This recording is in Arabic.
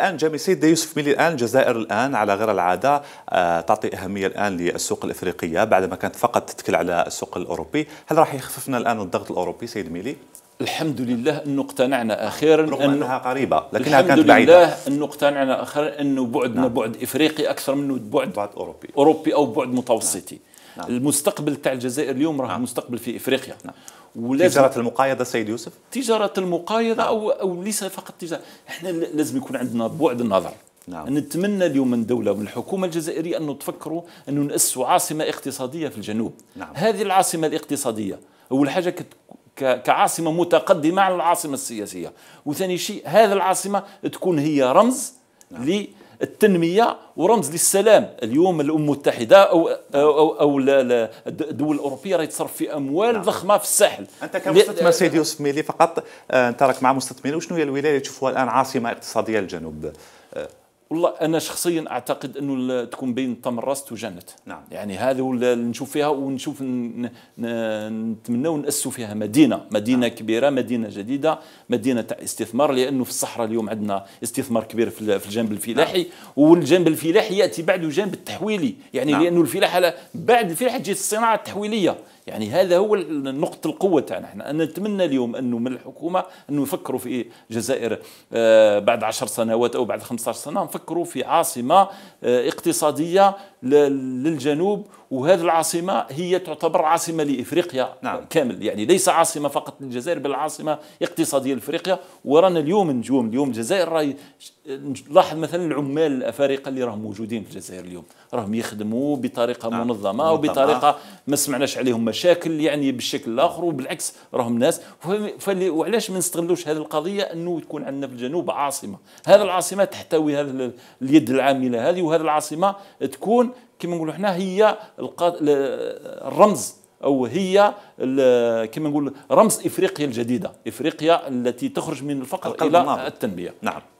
الآن جامي سيد يوسف ميلي الآن الجزائر الآن على غير العادة آه، تعطي أهمية الآن للسوق الإفريقية بعدما كانت فقط تتكل على السوق الأوروبي هل راح يخففنا الآن الضغط الأوروبي سيد ميلي؟ الحمد لله أنه اقتنعنا أخيرا رغم أنه أنها قريبة لكنها كانت بعيدة الحمد لله أنه اقتنعنا أخيرا أنه بعدنا نعم. بعد إفريقي أكثر منه بعد بعد أوروبي أوروبي أو بعد متوسطي نعم. نعم. المستقبل تاع الجزائر اليوم راه نعم. مستقبل في افريقيا نعم. تجارة المقايضة سيد يوسف؟ تجارة المقايضة نعم. أو أو ليس فقط تجارة، احنا لازم يكون عندنا بعد النظر. نعم. نتمنى اليوم من الدولة ومن الحكومة الجزائرية أنه تفكروا أنه نأسوا عاصمة اقتصادية في الجنوب. نعم. هذه العاصمة الاقتصادية أول حاجة كت... كعاصمة متقدمة على العاصمة السياسية وثاني شيء هذه العاصمة تكون هي رمز نعم. التنميه ورمز للسلام اليوم الامم المتحده او او, أو الدول الاوروبيه راهي تصرف في اموال نعم. ضخمه في الساحل انت كمستثمر سيدي يوسف ميلي فقط آه، انت راك مع مستثمرين وشنو هي الولايه اللي تشوفوها الان عاصمه اقتصاديه للجنوب آه، والله انا شخصيا اعتقد انه تكون بين تمرست وجنت نعم. يعني هذا اللي نشوف فيها ونشوف نتمنى وناسوا فيها مدينه مدينه نعم. كبيره مدينه جديده مدينه تاع استثمار لانه في الصحراء اليوم عندنا استثمار كبير في الجانب نعم. الفلاحي نعم. والجانب الفلاحي ياتي بعده جانب التحويلي يعني نعم. لانه الفلاحه بعد الفلاحه تجي الصناعه التحويليه يعني هذا هو نقطة القوة تاعنا احنا أنا نتمنى اليوم أنه من الحكومة أنه يفكروا في الجزائر آه، بعد عشر سنوات أو بعد 15 سنة نفكروا في عاصمة آه، اقتصادية للجنوب وهذه العاصمة هي تعتبر عاصمة لإفريقيا نعم. كامل يعني ليس عاصمة فقط للجزائر بل عاصمة اقتصادية لإفريقيا ورانا اليوم نجوم اليوم الجزائر راي نلاحظ مثلا العمال الأفارقة اللي راهم موجودين في الجزائر اليوم راهم يخدموا بطريقة نعم. منظمة وبطريقة ما سمعناش عليهم مشاكل يعني بالشكل الآخر وبالعكس راهم ناس وعلاش ما نستغلوش هذه القضية أنه تكون عندنا في الجنوب عاصمة هذه العاصمة تحتوي هذه اليد العاملة هذه وهذه العاصمة تكون كما نقولوا حنا هي الرمز او هي كما نقول رمز افريقيا الجديده افريقيا التي تخرج من الفقر الى التنميه نعم